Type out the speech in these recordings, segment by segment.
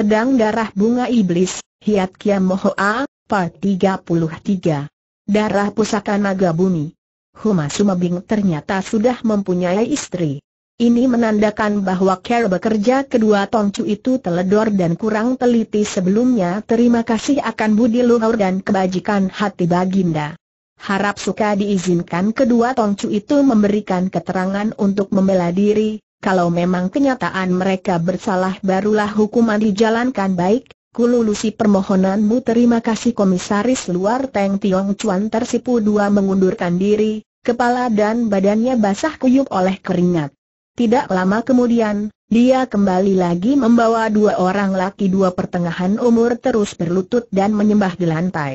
Pedang Darah Bunga Iblis, Hiat Kiam Mohoa, Part 33. Darah Pusaka Naga Bumi. Huma Sumabing ternyata sudah mempunyai istri. Ini menandakan bahwa care bekerja kedua Tongcu itu teledor dan kurang teliti sebelumnya terima kasih akan budi luhur dan kebajikan hati baginda. Harap suka diizinkan kedua Tongcu itu memberikan keterangan untuk membela diri, kalau memang kenyataan mereka bersalah barulah hukuman dijalankan baik, kululusi permohonanmu terima kasih komisaris luar Teng Tiong Chuan tersipu dua mengundurkan diri, kepala dan badannya basah kuyup oleh keringat. Tidak lama kemudian, dia kembali lagi membawa dua orang laki dua pertengahan umur terus berlutut dan menyembah di lantai.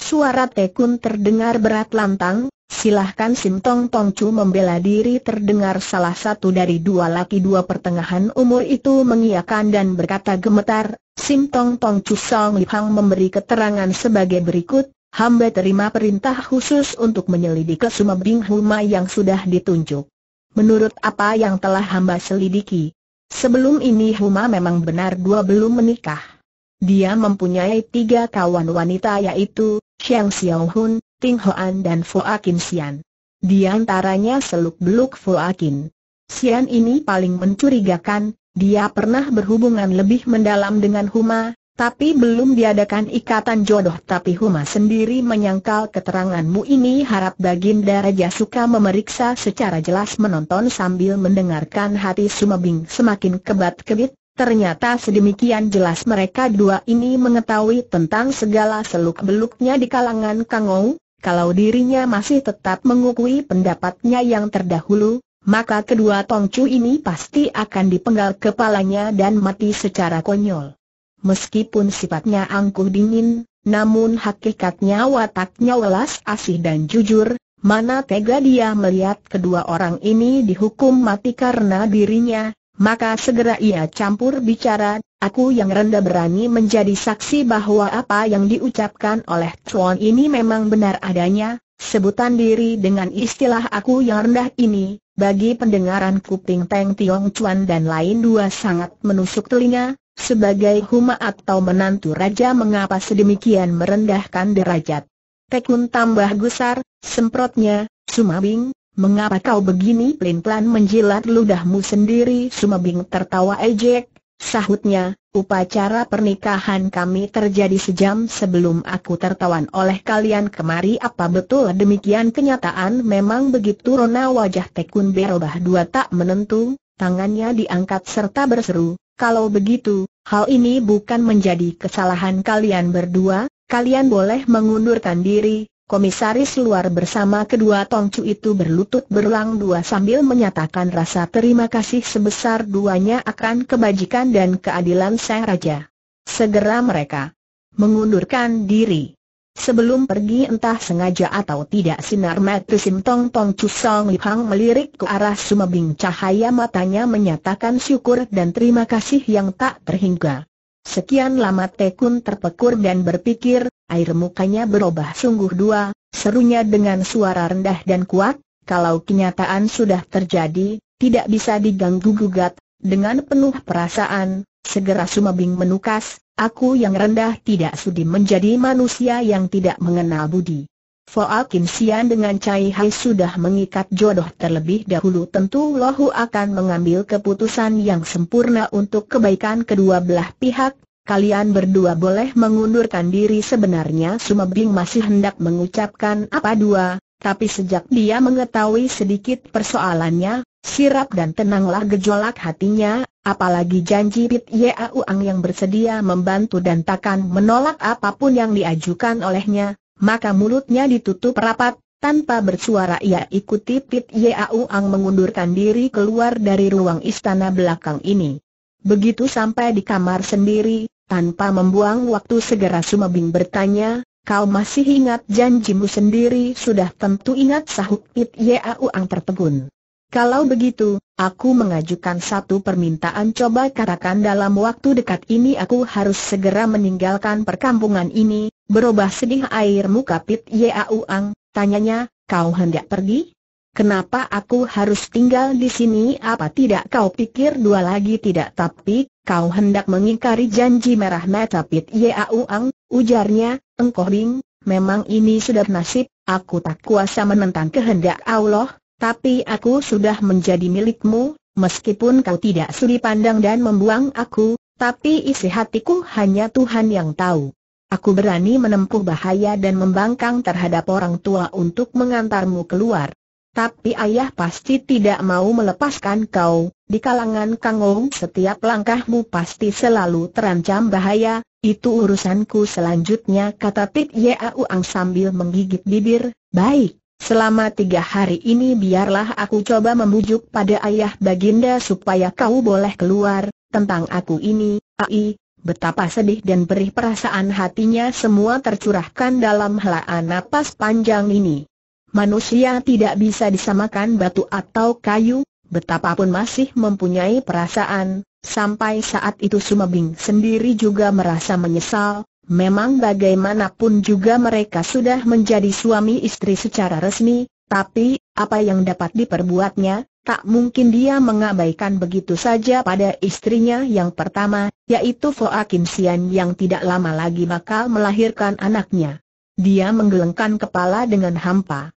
Suara Tekun terdengar berat lantang, Silahkan Sim Tong Tong Chu membela diri terdengar salah satu dari dua laki dua pertengahan umur itu mengiakan dan berkata gemetar, Sim Tong Tong Chu Song Hang memberi keterangan sebagai berikut, hamba terima perintah khusus untuk menyelidiki Bing Huma yang sudah ditunjuk. Menurut apa yang telah hamba selidiki, sebelum ini Huma memang benar dua belum menikah. Dia mempunyai tiga kawan wanita yaitu Xiang Xiaohun, Ting Hoan dan Fuakin Sian. Di antaranya seluk-beluk Fuakin. Sian ini paling mencurigakan, dia pernah berhubungan lebih mendalam dengan Huma, tapi belum diadakan ikatan jodoh tapi Huma sendiri menyangkal keteranganmu ini harap Baginda Raja suka memeriksa secara jelas menonton sambil mendengarkan hati Sumabing semakin kebat-kebit, Ternyata sedemikian jelas mereka dua ini mengetahui tentang segala seluk-beluknya di kalangan Kangou, kalau dirinya masih tetap mengukui pendapatnya yang terdahulu, maka kedua Tongcu ini pasti akan dipenggal kepalanya dan mati secara konyol. Meskipun sifatnya angkuh dingin, namun hakikatnya wataknya welas asih dan jujur, mana tega dia melihat kedua orang ini dihukum mati karena dirinya, maka segera ia campur bicara, aku yang rendah berani menjadi saksi bahwa apa yang diucapkan oleh Chuan ini memang benar adanya, sebutan diri dengan istilah aku yang rendah ini, bagi pendengaran kuping Teng Tiong Chuan dan lain dua sangat menusuk telinga, sebagai huma atau menantu raja mengapa sedemikian merendahkan derajat. Tekun tambah gusar, semprotnya, Sumabing, Mengapa kau begini pelin-pelan menjilat ludahmu sendiri? Sumabing tertawa ejek, sahutnya, upacara pernikahan kami terjadi sejam sebelum aku tertawan oleh kalian kemari apa betul demikian kenyataan memang begitu Rona wajah tekun berubah dua tak menentu, tangannya diangkat serta berseru, kalau begitu, hal ini bukan menjadi kesalahan kalian berdua, kalian boleh mengundurkan diri, komisaris luar bersama kedua tongcu itu berlutut berlang dua sambil menyatakan rasa terima kasih sebesar duanya akan kebajikan dan keadilan sang raja. Segera mereka mengundurkan diri. Sebelum pergi entah sengaja atau tidak sinar mata Sim Tong Tong Chu Song Lipang melirik ke arah sumabing cahaya matanya menyatakan syukur dan terima kasih yang tak terhingga. Sekian lama Tekun terpekur dan berpikir, air mukanya berubah sungguh dua, serunya dengan suara rendah dan kuat, kalau kenyataan sudah terjadi, tidak bisa diganggu-gugat, dengan penuh perasaan, segera Sumabing menukas, aku yang rendah tidak sudi menjadi manusia yang tidak mengenal budi. Foa Kim Sian dengan Cai Hai sudah mengikat jodoh terlebih dahulu tentu Lohu akan mengambil keputusan yang sempurna untuk kebaikan kedua belah pihak. Kalian berdua boleh mengundurkan diri sebenarnya Bing masih hendak mengucapkan apa dua, tapi sejak dia mengetahui sedikit persoalannya, sirap dan tenanglah gejolak hatinya, apalagi janji Pit Yauang yang bersedia membantu dan takkan menolak apapun yang diajukan olehnya, maka mulutnya ditutup rapat, tanpa bersuara ia ikuti Pit Yau Ang mengundurkan diri keluar dari ruang istana belakang ini. Begitu sampai di kamar sendiri, tanpa membuang waktu segera Sumabing bertanya, kau masih ingat janjimu sendiri sudah tentu ingat sahut Pit Yau Ang tertegun. Kalau begitu, aku mengajukan satu permintaan coba katakan dalam waktu dekat ini aku harus segera meninggalkan perkampungan ini, berubah sedih air muka Pit Yauang, tanyanya, kau hendak pergi? Kenapa aku harus tinggal di sini apa tidak kau pikir dua lagi tidak tapi, kau hendak mengingkari janji merah mata Pit Yauang, ujarnya, engkau bing, memang ini sudah nasib, aku tak kuasa menentang kehendak Allah, tapi aku sudah menjadi milikmu, meskipun kau tidak sudi pandang dan membuang aku, tapi isi hatiku hanya Tuhan yang tahu. Aku berani menempuh bahaya dan membangkang terhadap orang tua untuk mengantarmu keluar. Tapi ayah pasti tidak mau melepaskan kau, di kalangan Kang setiap langkahmu pasti selalu terancam bahaya, itu urusanku selanjutnya kata Pit Yau Ang sambil menggigit bibir, baik. Selama tiga hari ini biarlah aku coba membujuk pada ayah baginda supaya kau boleh keluar, tentang aku ini, ai, betapa sedih dan perih perasaan hatinya semua tercurahkan dalam helaan napas panjang ini. Manusia tidak bisa disamakan batu atau kayu, betapapun masih mempunyai perasaan, sampai saat itu Sumabing sendiri juga merasa menyesal, Memang bagaimanapun juga mereka sudah menjadi suami istri secara resmi, tapi, apa yang dapat diperbuatnya, tak mungkin dia mengabaikan begitu saja pada istrinya yang pertama, yaitu Foa Kim Sian yang tidak lama lagi bakal melahirkan anaknya. Dia menggelengkan kepala dengan hampa.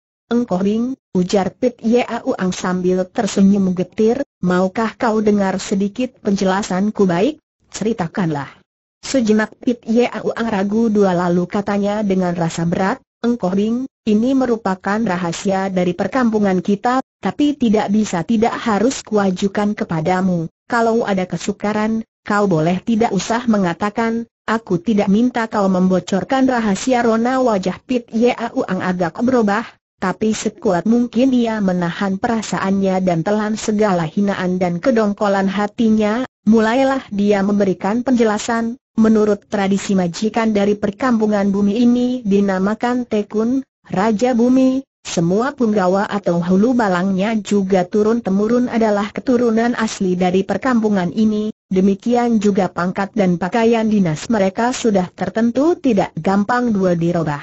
ring, ujar Pit Yauang sambil tersenyum getir, maukah kau dengar sedikit penjelasanku baik? Ceritakanlah. Sejenak Pit Yauang ragu dua lalu katanya dengan rasa berat, Engkoh Bing, ini merupakan rahasia dari perkampungan kita, tapi tidak bisa tidak harus kuajukan kepadamu. Kalau ada kesukaran, kau boleh tidak usah mengatakan, aku tidak minta kau membocorkan rahasia Rona wajah Pit ang agak berubah, tapi sekuat mungkin ia menahan perasaannya dan telan segala hinaan dan kedongkolan hatinya, mulailah dia memberikan penjelasan, Menurut tradisi majikan dari perkampungan bumi ini dinamakan Tekun, Raja Bumi, semua punggawa atau hulu balangnya juga turun-temurun adalah keturunan asli dari perkampungan ini, demikian juga pangkat dan pakaian dinas mereka sudah tertentu tidak gampang dua dirobah.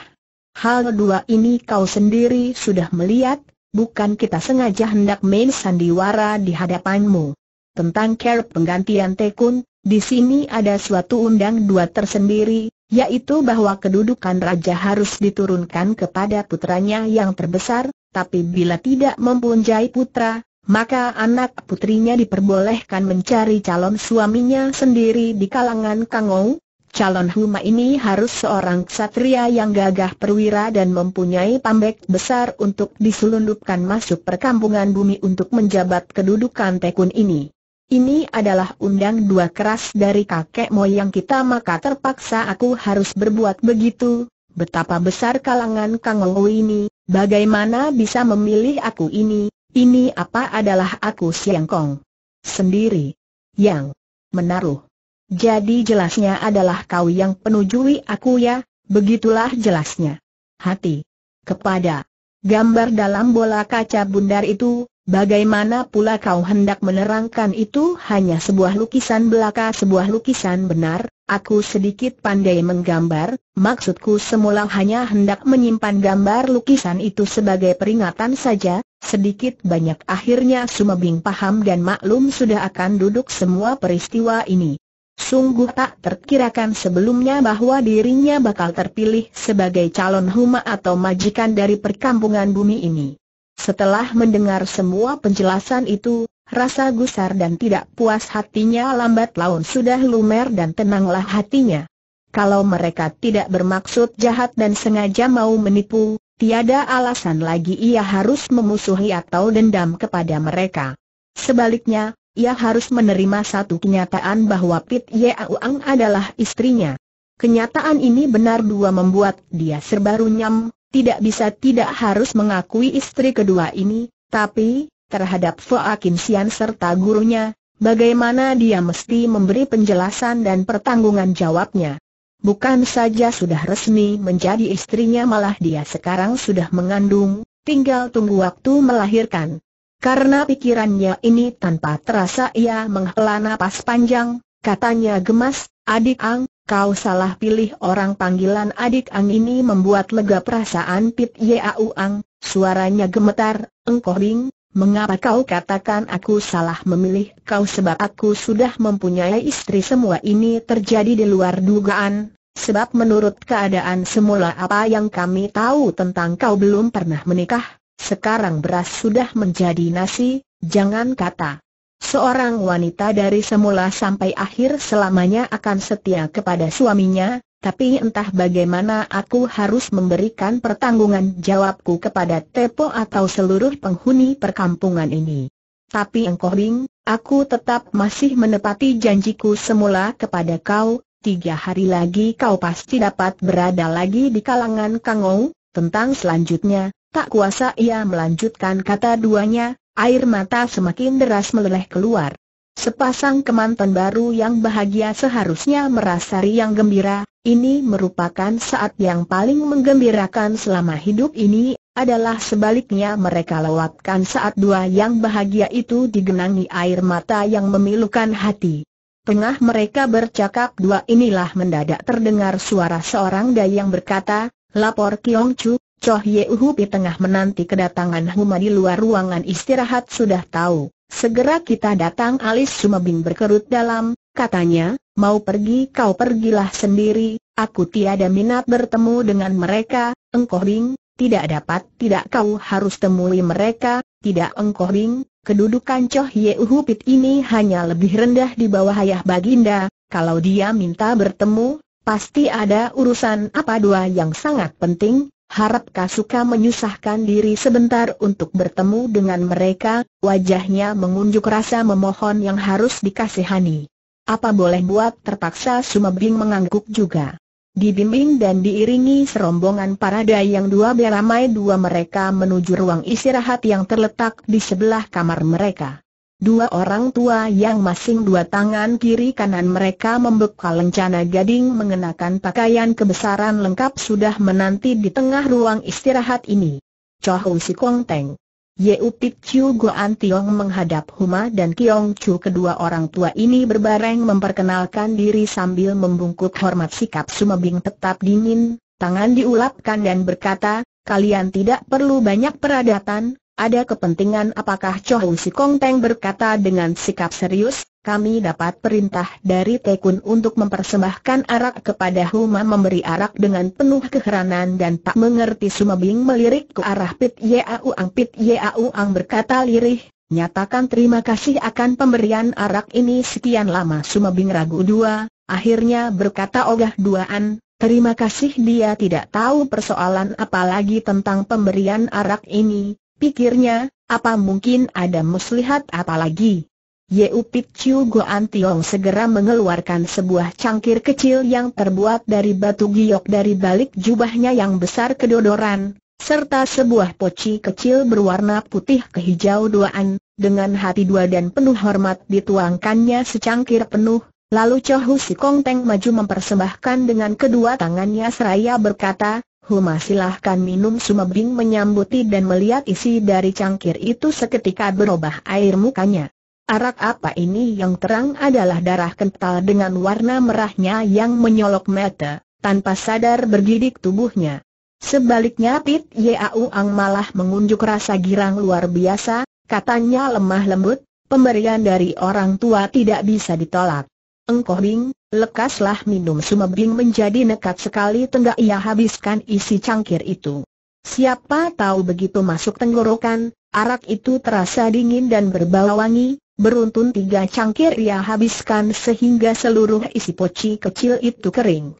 Hal dua ini kau sendiri sudah melihat, bukan kita sengaja hendak main sandiwara di hadapanmu. Tentang care penggantian Tekun, di sini ada suatu undang dua tersendiri, yaitu bahwa kedudukan raja harus diturunkan kepada putranya yang terbesar, tapi bila tidak mempunyai putra, maka anak putrinya diperbolehkan mencari calon suaminya sendiri di kalangan Kangou. Calon Huma ini harus seorang ksatria yang gagah perwira dan mempunyai pambek besar untuk diselundupkan masuk perkampungan bumi untuk menjabat kedudukan tekun ini. Ini adalah undang dua keras dari kakek moyang kita maka terpaksa aku harus berbuat begitu. Betapa besar kalangan Kang Ou ini, bagaimana bisa memilih aku ini, ini apa adalah aku Siang Kong? Sendiri. Yang. Menaruh. Jadi jelasnya adalah kau yang penujui aku ya, begitulah jelasnya. Hati. Kepada. Gambar dalam bola kaca bundar itu, Bagaimana pula kau hendak menerangkan itu hanya sebuah lukisan belaka sebuah lukisan benar, aku sedikit pandai menggambar, maksudku semula hanya hendak menyimpan gambar lukisan itu sebagai peringatan saja, sedikit banyak akhirnya Sumabing paham dan maklum sudah akan duduk semua peristiwa ini. Sungguh tak terkirakan sebelumnya bahwa dirinya bakal terpilih sebagai calon huma atau majikan dari perkampungan bumi ini. Setelah mendengar semua penjelasan itu, rasa gusar dan tidak puas hatinya lambat laun sudah lumer dan tenanglah hatinya. Kalau mereka tidak bermaksud jahat dan sengaja mau menipu, tiada alasan lagi ia harus memusuhi atau dendam kepada mereka. Sebaliknya, ia harus menerima satu kenyataan bahwa Pit Yauang adalah istrinya. Kenyataan ini benar dua membuat dia serba runyam, tidak bisa tidak harus mengakui istri kedua ini, tapi, terhadap Foa Kim Sian serta gurunya, bagaimana dia mesti memberi penjelasan dan pertanggungan jawabnya. Bukan saja sudah resmi menjadi istrinya malah dia sekarang sudah mengandung, tinggal tunggu waktu melahirkan. Karena pikirannya ini tanpa terasa ia menghela napas panjang, katanya gemas, adik Ang, Kau salah pilih orang panggilan adik Ang ini membuat lega perasaan Pit Yau Ang, suaranya gemetar, engkau ring, mengapa kau katakan aku salah memilih kau sebab aku sudah mempunyai istri semua ini terjadi di luar dugaan, sebab menurut keadaan semula apa yang kami tahu tentang kau belum pernah menikah, sekarang beras sudah menjadi nasi, jangan kata Seorang wanita dari semula sampai akhir selamanya akan setia kepada suaminya, tapi entah bagaimana aku harus memberikan pertanggungan jawabku kepada Tepo atau seluruh penghuni perkampungan ini. Tapi engkau ring, aku tetap masih menepati janjiku semula kepada kau, tiga hari lagi kau pasti dapat berada lagi di kalangan Kangou, tentang selanjutnya, tak kuasa ia melanjutkan kata duanya, Air mata semakin deras meleleh keluar. Sepasang kemantan baru yang bahagia seharusnya merasa riang gembira, ini merupakan saat yang paling menggembirakan selama hidup ini, adalah sebaliknya mereka lewatkan saat dua yang bahagia itu digenangi air mata yang memilukan hati. Tengah mereka bercakap dua inilah mendadak terdengar suara seorang dayang berkata, Lapor Kiong Chu, Choh Yehu di tengah menanti kedatangan Huma di luar ruangan istirahat sudah tahu. Segera kita datang alis Sumabing berkerut dalam, katanya, mau pergi kau pergilah sendiri, aku tiada minat bertemu dengan mereka, engkau ring, tidak dapat tidak kau harus temui mereka, tidak engkau ring, kedudukan Choh Yehu Pit ini hanya lebih rendah di bawah ayah baginda, kalau dia minta bertemu, pasti ada urusan apa dua yang sangat penting, Harapkah suka menyusahkan diri sebentar untuk bertemu dengan mereka, wajahnya mengunjuk rasa memohon yang harus dikasihani. Apa boleh buat terpaksa Sumabing mengangguk juga. Dibimbing dan diiringi serombongan para dayang dua beramai dua mereka menuju ruang istirahat yang terletak di sebelah kamar mereka. Dua orang tua yang masing dua tangan kiri kanan mereka membekal lencana gading mengenakan pakaian kebesaran lengkap sudah menanti di tengah ruang istirahat ini. Chohu Si Kong Teng. Yeu Pik Chiu Goan Tiong menghadap Huma dan Kiong Chu kedua orang tua ini berbareng memperkenalkan diri sambil membungkuk hormat sikap Sumabing tetap dingin, tangan diulapkan dan berkata, kalian tidak perlu banyak peradatan, ada kepentingan apakah Chohun Si Kong teng berkata dengan sikap serius, kami dapat perintah dari Tekun untuk mempersembahkan arak kepada Huma memberi arak dengan penuh keheranan dan tak mengerti Sumabing melirik ke arah Pit ang Pit ang berkata lirih, nyatakan terima kasih akan pemberian arak ini sekian lama Sumabing ragu dua, akhirnya berkata ogah duaan, terima kasih dia tidak tahu persoalan apalagi tentang pemberian arak ini, Pikirnya, apa mungkin ada muslihat apalagi? lagi? Yeu Pit Chiu Goan Tiong segera mengeluarkan sebuah cangkir kecil yang terbuat dari batu giok dari balik jubahnya yang besar kedodoran, serta sebuah poci kecil berwarna putih kehijau duaan, dengan hati dua dan penuh hormat dituangkannya secangkir penuh, lalu Chohu Si Kong Teng maju mempersembahkan dengan kedua tangannya seraya berkata, Huma silahkan minum Sumebing menyambuti dan melihat isi dari cangkir itu seketika berubah air mukanya. Arak apa ini yang terang adalah darah kental dengan warna merahnya yang menyolok mata, tanpa sadar bergidik tubuhnya. Sebaliknya Pit Yau Ang malah mengunjuk rasa girang luar biasa, katanya lemah lembut, pemberian dari orang tua tidak bisa ditolak. Engkoh Bing, lekaslah minum Suma Bing menjadi nekat sekali tenggak ia habiskan isi cangkir itu. Siapa tahu begitu masuk tenggorokan, arak itu terasa dingin dan berbau wangi, beruntun tiga cangkir ia habiskan sehingga seluruh isi poci kecil itu kering.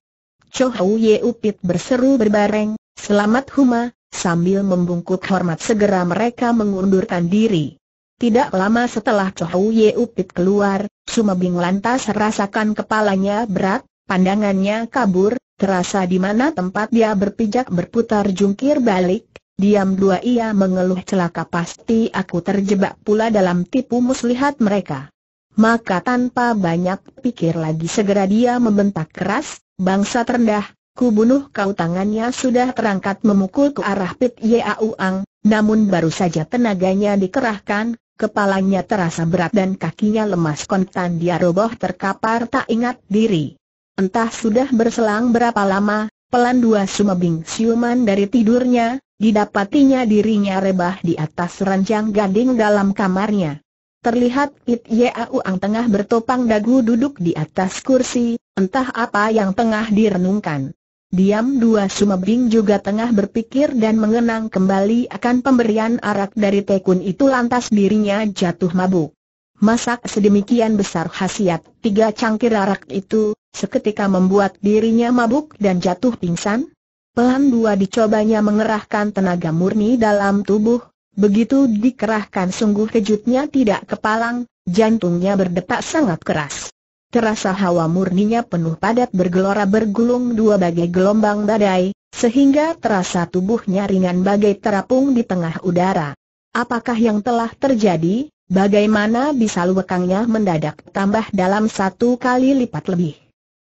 Chow Ye Upit berseru berbareng, selamat Huma, sambil membungkuk hormat segera mereka mengundurkan diri. Tidak lama setelah Chou Ye upit keluar, Sumebing lantas merasakan kepalanya berat, pandangannya kabur, terasa di mana tempat dia berpijak berputar jungkir balik, diam dua ia mengeluh celaka pasti aku terjebak pula dalam tipu muslihat mereka. Maka tanpa banyak pikir lagi segera dia membentak keras, bangsa terendah, ku bunuh kau tangannya sudah terangkat memukul ke arah Pit Auang, namun baru saja tenaganya dikerahkan, Kepalanya terasa berat dan kakinya lemas kontan dia roboh terkapar tak ingat diri. Entah sudah berselang berapa lama, pelan dua sumabing siuman dari tidurnya, didapatinya dirinya rebah di atas ranjang gading dalam kamarnya. Terlihat It Yeauang tengah bertopang dagu duduk di atas kursi, entah apa yang tengah direnungkan. Diam dua Sumebing juga tengah berpikir dan mengenang kembali akan pemberian arak dari tekun itu lantas dirinya jatuh mabuk. Masak sedemikian besar khasiat tiga cangkir arak itu, seketika membuat dirinya mabuk dan jatuh pingsan? Pelan dua dicobanya mengerahkan tenaga murni dalam tubuh, begitu dikerahkan sungguh kejutnya tidak kepalang, jantungnya berdetak sangat keras terasa hawa murninya penuh padat bergelora bergulung dua bagai gelombang badai, sehingga terasa tubuhnya ringan bagai terapung di tengah udara. Apakah yang telah terjadi? Bagaimana bisa luwekangnya mendadak tambah dalam satu kali lipat lebih?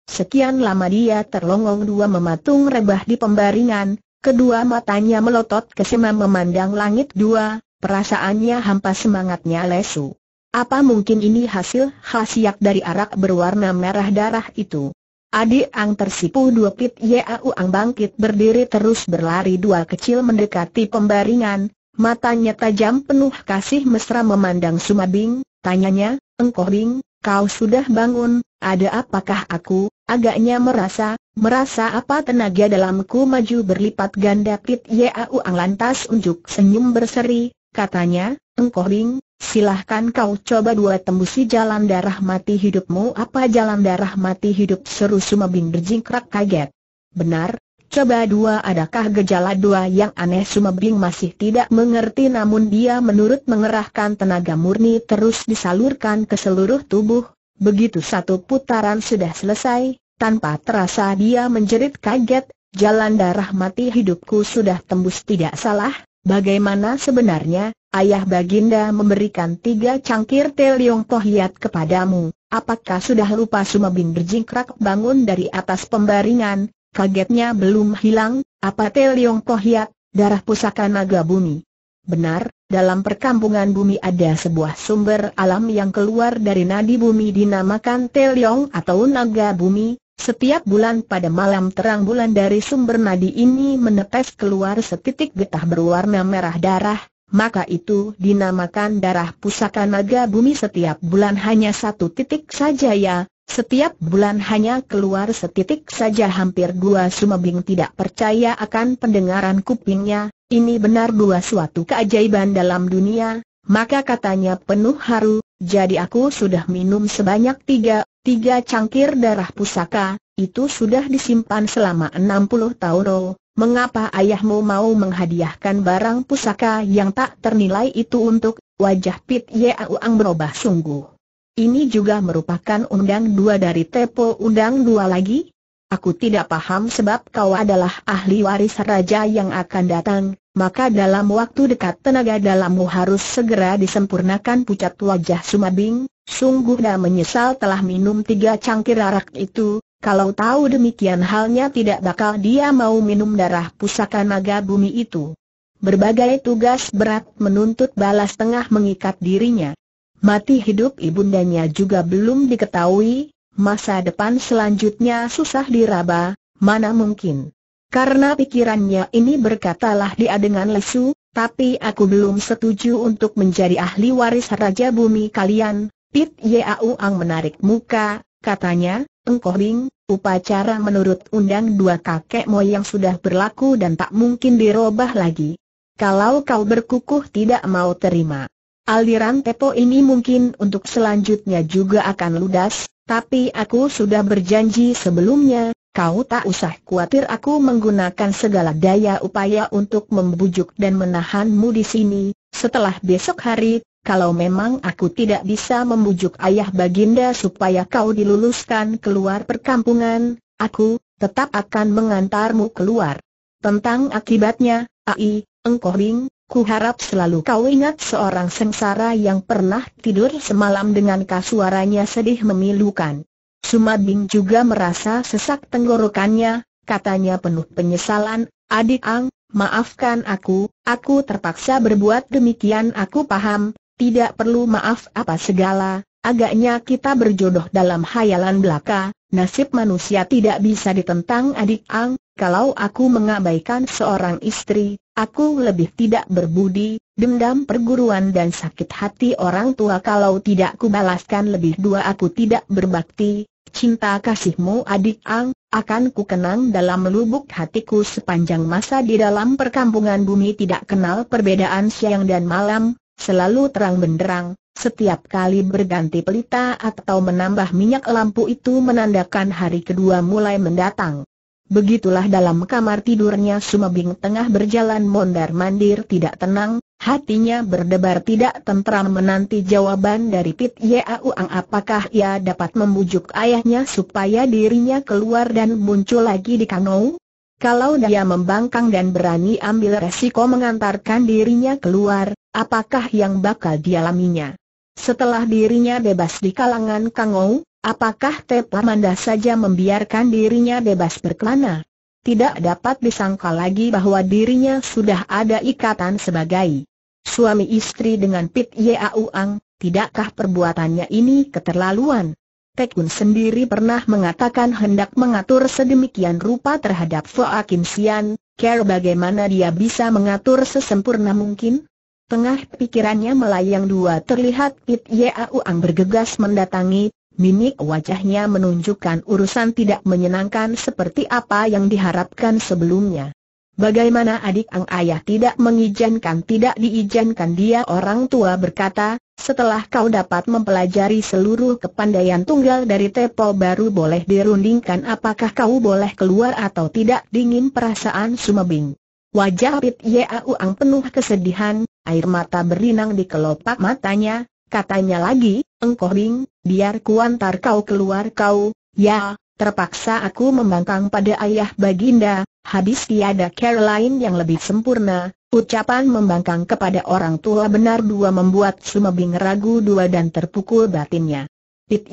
Sekian lama dia terlongong dua mematung rebah di pembaringan, kedua matanya melotot kesema memandang langit dua, perasaannya hampa semangatnya lesu. Apa mungkin ini hasil khasiat dari arak berwarna merah darah itu? Adik Ang tersipu dua pit Yau Ang bangkit berdiri terus berlari dua kecil mendekati pembaringan, matanya tajam penuh kasih mesra memandang Sumabing, tanyanya, Engkoh Bing, kau sudah bangun, ada apakah aku, agaknya merasa, merasa apa tenaga dalamku maju berlipat ganda pit Yau Ang lantas unjuk senyum berseri, katanya, Engkoh Bing, Silahkan kau coba dua tembusi jalan darah mati hidupmu Apa jalan darah mati hidup seru Suma berjingkrak kaget Benar, coba dua adakah gejala dua yang aneh Sumabing masih tidak mengerti namun dia menurut mengerahkan tenaga murni terus disalurkan ke seluruh tubuh Begitu satu putaran sudah selesai, tanpa terasa dia menjerit kaget Jalan darah mati hidupku sudah tembus tidak salah, Bagaimana sebenarnya, ayah Baginda memberikan tiga cangkir teliong tohiat kepadamu, apakah sudah lupa Sumebin berjingkrak bangun dari atas pembaringan, kagetnya belum hilang, apa teliong tohiat, darah pusaka naga bumi. Benar, dalam perkampungan bumi ada sebuah sumber alam yang keluar dari nadi bumi dinamakan teliong atau naga bumi, setiap bulan pada malam terang bulan dari sumber nadi ini menetes keluar setitik getah berwarna merah darah, maka itu dinamakan darah pusaka naga bumi setiap bulan hanya satu titik saja ya, setiap bulan hanya keluar setitik saja hampir dua sumabing tidak percaya akan pendengaran kupingnya, ini benar dua suatu keajaiban dalam dunia, maka katanya penuh haru, jadi aku sudah minum sebanyak tiga Tiga cangkir darah pusaka, itu sudah disimpan selama enam puluh tahun lo. Oh, mengapa ayahmu mau menghadiahkan barang pusaka yang tak ternilai itu untuk, wajah Pit uang berubah sungguh. Ini juga merupakan undang dua dari Tepo undang dua lagi? Aku tidak paham sebab kau adalah ahli waris raja yang akan datang, maka dalam waktu dekat tenaga dalammu harus segera disempurnakan pucat wajah Sumabing, sungguh dah menyesal telah minum tiga cangkir arak itu, kalau tahu demikian halnya tidak bakal dia mau minum darah pusaka naga bumi itu. Berbagai tugas berat menuntut balas tengah mengikat dirinya. Mati hidup ibundanya juga belum diketahui, masa depan selanjutnya susah diraba, mana mungkin. Karena pikirannya ini berkatalah dia dengan lesu, tapi aku belum setuju untuk menjadi ahli waris Raja Bumi kalian. Pit Yau Ang menarik muka, katanya, Engkoh Bing, upacara menurut undang dua kakek moyang sudah berlaku dan tak mungkin dirubah lagi. Kalau kau berkukuh tidak mau terima. Aliran Tepo ini mungkin untuk selanjutnya juga akan ludas, tapi aku sudah berjanji sebelumnya, Kau tak usah khawatir aku menggunakan segala daya upaya untuk membujuk dan menahanmu di sini, setelah besok hari, kalau memang aku tidak bisa membujuk ayah baginda supaya kau diluluskan keluar perkampungan, aku tetap akan mengantarmu keluar. Tentang akibatnya, Ai, engkau ring, ku harap selalu kau ingat seorang sengsara yang pernah tidur semalam dengan kasuaranya sedih memilukan. Sumabing juga merasa sesak tenggorokannya, katanya penuh penyesalan, adik Ang, maafkan aku, aku terpaksa berbuat demikian aku paham, tidak perlu maaf apa segala, agaknya kita berjodoh dalam hayalan belaka, nasib manusia tidak bisa ditentang adik Ang, kalau aku mengabaikan seorang istri, aku lebih tidak berbudi, dendam perguruan dan sakit hati orang tua kalau tidak kubalaskan lebih dua aku tidak berbakti, Cinta kasihmu adik Ang, akan ku kenang dalam lubuk hatiku sepanjang masa di dalam perkampungan bumi tidak kenal perbedaan siang dan malam, selalu terang benderang, setiap kali berganti pelita atau menambah minyak lampu itu menandakan hari kedua mulai mendatang. Begitulah dalam kamar tidurnya Sumabing tengah berjalan mondar-mandir tidak tenang, Hatinya berdebar tidak tentram menanti jawaban dari Pit Yauang apakah ia dapat membujuk ayahnya supaya dirinya keluar dan muncul lagi di Kangou? Kalau dia membangkang dan berani ambil resiko mengantarkan dirinya keluar, apakah yang bakal dialaminya? Setelah dirinya bebas di kalangan Kangou, apakah Tepa Manda saja membiarkan dirinya bebas berkelana? tidak dapat disangka lagi bahwa dirinya sudah ada ikatan sebagai suami istri dengan Pit Yau Ang, tidakkah perbuatannya ini keterlaluan? Tekun sendiri pernah mengatakan hendak mengatur sedemikian rupa terhadap Fua Kim Sian, care bagaimana dia bisa mengatur sesempurna mungkin? Tengah pikirannya melayang dua terlihat Pit Yau Ang bergegas mendatangi, Mimik wajahnya menunjukkan urusan tidak menyenangkan seperti apa yang diharapkan sebelumnya. Bagaimana adik ang ayah tidak mengizinkan tidak diizinkan dia orang tua berkata, setelah kau dapat mempelajari seluruh kepandaian tunggal dari Tepo baru boleh dirundingkan apakah kau boleh keluar atau tidak dingin perasaan sumebing. Wajah Pit Yau Ang penuh kesedihan, air mata berlinang di kelopak matanya, katanya lagi, engkau bing, biar kuantar kau keluar kau, ya, terpaksa aku membangkang pada ayah baginda, habis tiada Caroline yang lebih sempurna, ucapan membangkang kepada orang tua benar dua membuat Sumebing ragu dua dan terpukul batinnya. Pit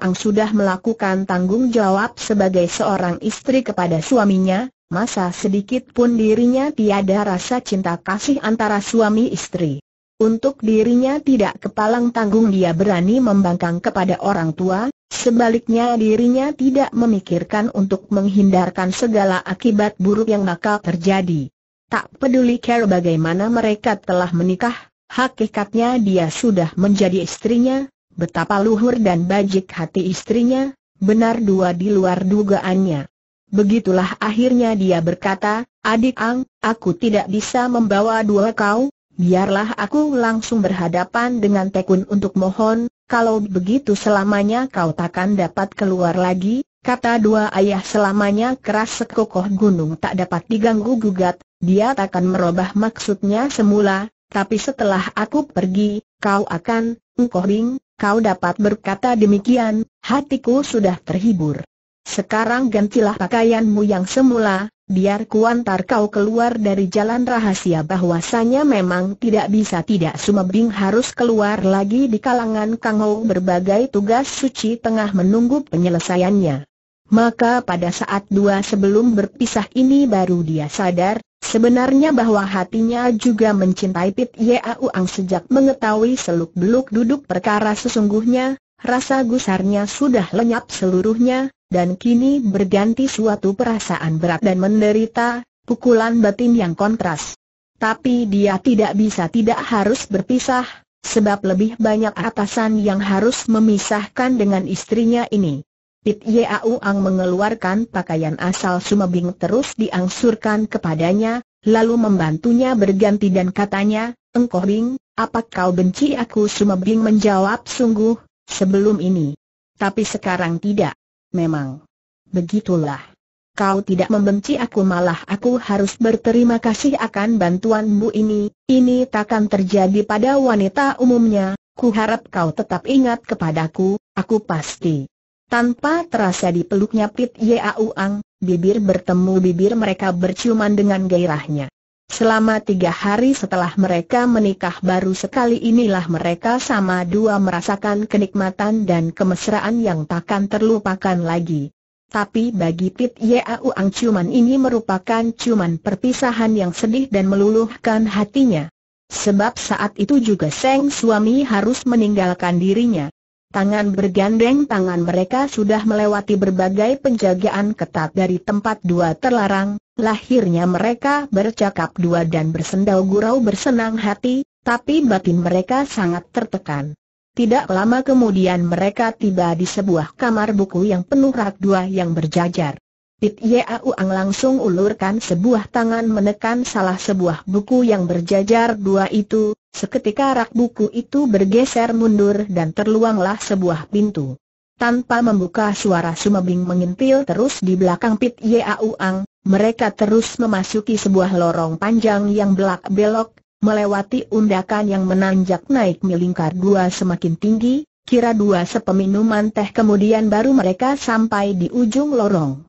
Ang sudah melakukan tanggung jawab sebagai seorang istri kepada suaminya, masa sedikit pun dirinya tiada rasa cinta kasih antara suami istri. Untuk dirinya tidak kepalang tanggung dia berani membangkang kepada orang tua, sebaliknya dirinya tidak memikirkan untuk menghindarkan segala akibat buruk yang bakal terjadi. Tak peduli care bagaimana mereka telah menikah, hakikatnya dia sudah menjadi istrinya, betapa luhur dan bajik hati istrinya, benar dua di luar dugaannya. Begitulah akhirnya dia berkata, Adik Ang, aku tidak bisa membawa dua kau, biarlah aku langsung berhadapan dengan Tekun untuk mohon, kalau begitu selamanya kau takkan dapat keluar lagi, kata dua ayah selamanya keras sekokoh gunung tak dapat diganggu gugat, dia takkan merubah maksudnya semula, tapi setelah aku pergi, kau akan, engkau ring, kau dapat berkata demikian, hatiku sudah terhibur. Sekarang gantilah pakaianmu yang semula, biar kuantar kau keluar dari jalan rahasia bahwasanya memang tidak bisa tidak Sumebing harus keluar lagi di kalangan Kangou berbagai tugas suci tengah menunggu penyelesaiannya. Maka pada saat dua sebelum berpisah ini baru dia sadar, sebenarnya bahwa hatinya juga mencintai Pit Ang sejak mengetahui seluk-beluk duduk perkara sesungguhnya, rasa gusarnya sudah lenyap seluruhnya, dan kini berganti suatu perasaan berat dan menderita, pukulan batin yang kontras. Tapi dia tidak bisa tidak harus berpisah, sebab lebih banyak atasan yang harus memisahkan dengan istrinya ini. Pit Yau Ang mengeluarkan pakaian asal Sumabing terus diangsurkan kepadanya, lalu membantunya berganti dan katanya, Engkoh Bing, apa kau benci aku Sumabing menjawab sungguh, sebelum ini. Tapi sekarang tidak. Memang. Begitulah. Kau tidak membenci aku malah aku harus berterima kasih akan bantuanmu ini, ini takkan terjadi pada wanita umumnya, ku harap kau tetap ingat kepadaku, aku pasti. Tanpa terasa dipeluknya Pit Ang, bibir bertemu bibir mereka berciuman dengan gairahnya. Selama tiga hari setelah mereka menikah baru sekali inilah mereka sama dua merasakan kenikmatan dan kemesraan yang takkan terlupakan lagi. Tapi bagi Pit Yau Ang cuman ini merupakan cuman perpisahan yang sedih dan meluluhkan hatinya. Sebab saat itu juga Seng suami harus meninggalkan dirinya. Tangan bergandeng tangan mereka sudah melewati berbagai penjagaan ketat dari tempat dua terlarang, lahirnya mereka bercakap dua dan bersendau gurau bersenang hati, tapi batin mereka sangat tertekan. Tidak lama kemudian mereka tiba di sebuah kamar buku yang penuh rak dua yang berjajar. Pit Ang langsung ulurkan sebuah tangan menekan salah sebuah buku yang berjajar dua itu, Seketika rak buku itu bergeser mundur dan terluanglah sebuah pintu. Tanpa membuka suara sumabing mengintil terus di belakang Pit Yauang, mereka terus memasuki sebuah lorong panjang yang belak-belok, melewati undakan yang menanjak naik melingkar dua semakin tinggi, kira dua sepeminuman teh kemudian baru mereka sampai di ujung lorong.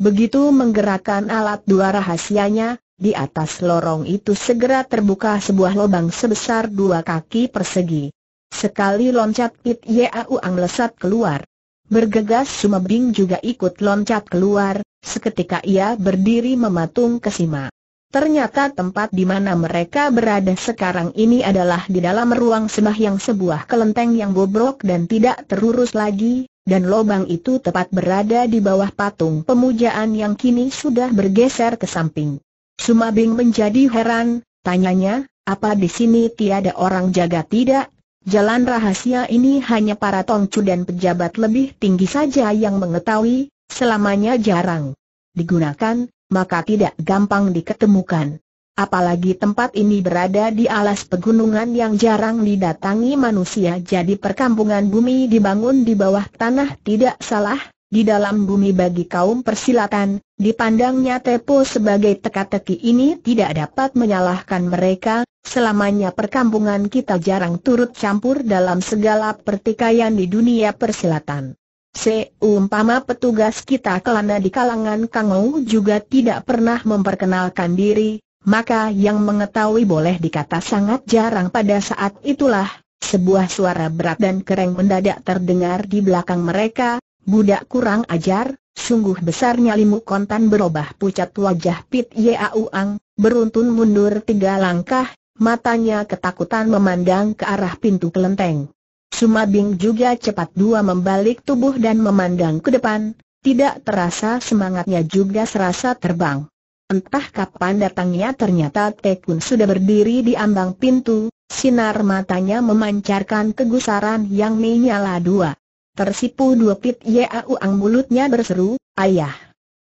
Begitu menggerakkan alat dua rahasianya, di atas lorong itu segera terbuka sebuah lubang sebesar dua kaki persegi. Sekali loncat Pit Ang lesat keluar. Bergegas Bing juga ikut loncat keluar, seketika ia berdiri mematung ke Sima. Ternyata tempat di mana mereka berada sekarang ini adalah di dalam ruang yang sebuah kelenteng yang bobrok dan tidak terurus lagi, dan lubang itu tepat berada di bawah patung pemujaan yang kini sudah bergeser ke samping. Sumabing menjadi heran, tanyanya, apa di sini tiada orang jaga tidak? Jalan rahasia ini hanya para tongcu dan pejabat lebih tinggi saja yang mengetahui, selamanya jarang digunakan, maka tidak gampang diketemukan. Apalagi tempat ini berada di alas pegunungan yang jarang didatangi manusia jadi perkampungan bumi dibangun di bawah tanah tidak salah, di dalam bumi bagi kaum persilatan, dipandangnya Tepo sebagai teka-teki ini tidak dapat menyalahkan mereka, selamanya perkampungan kita jarang turut campur dalam segala pertikaian di dunia persilatan. Seumpama petugas kita kelana di kalangan Kangou juga tidak pernah memperkenalkan diri, maka yang mengetahui boleh dikata sangat jarang pada saat itulah, sebuah suara berat dan kering mendadak terdengar di belakang mereka, Budak kurang ajar, sungguh besar nyalimu kontan berubah pucat wajah Pit Yauang, beruntun mundur tiga langkah, matanya ketakutan memandang ke arah pintu kelenteng. Sumabing juga cepat dua membalik tubuh dan memandang ke depan, tidak terasa semangatnya juga serasa terbang. Entah kapan datangnya ternyata Tekun sudah berdiri di ambang pintu, sinar matanya memancarkan kegusaran yang menyala dua. Tersipu dua pit Yau Ang mulutnya berseru, ayah.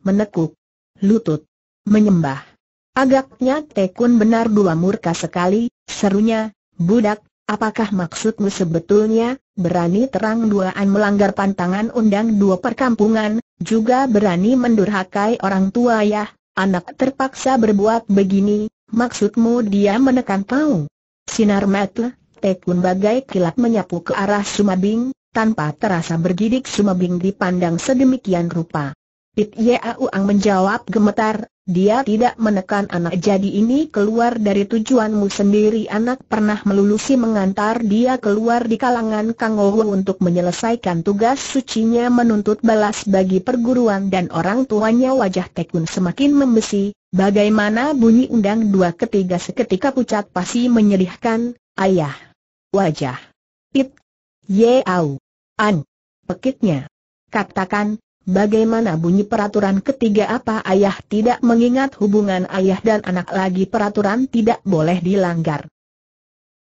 Menekuk. Lutut. Menyembah. Agaknya Tekun benar dua murka sekali, serunya, budak, apakah maksudmu sebetulnya, berani terang duaan melanggar pantangan undang dua perkampungan, juga berani mendurhakai orang tua ya, anak terpaksa berbuat begini, maksudmu dia menekan tahu, Sinar mata, Tekun bagai kilat menyapu ke arah Sumabing, tanpa terasa bergidik sumabing dipandang sedemikian rupa. Pit ang menjawab gemetar, dia tidak menekan anak jadi ini keluar dari tujuanmu sendiri anak pernah melulusi mengantar dia keluar di kalangan Kang Owo untuk menyelesaikan tugas sucinya menuntut balas bagi perguruan dan orang tuanya wajah Tekun semakin membesi, bagaimana bunyi undang dua ketiga seketika pucat pasti menyedihkan, ayah, wajah, Pit Yeau. An, pekitnya. Katakan, bagaimana bunyi peraturan ketiga apa ayah tidak mengingat hubungan ayah dan anak lagi peraturan tidak boleh dilanggar.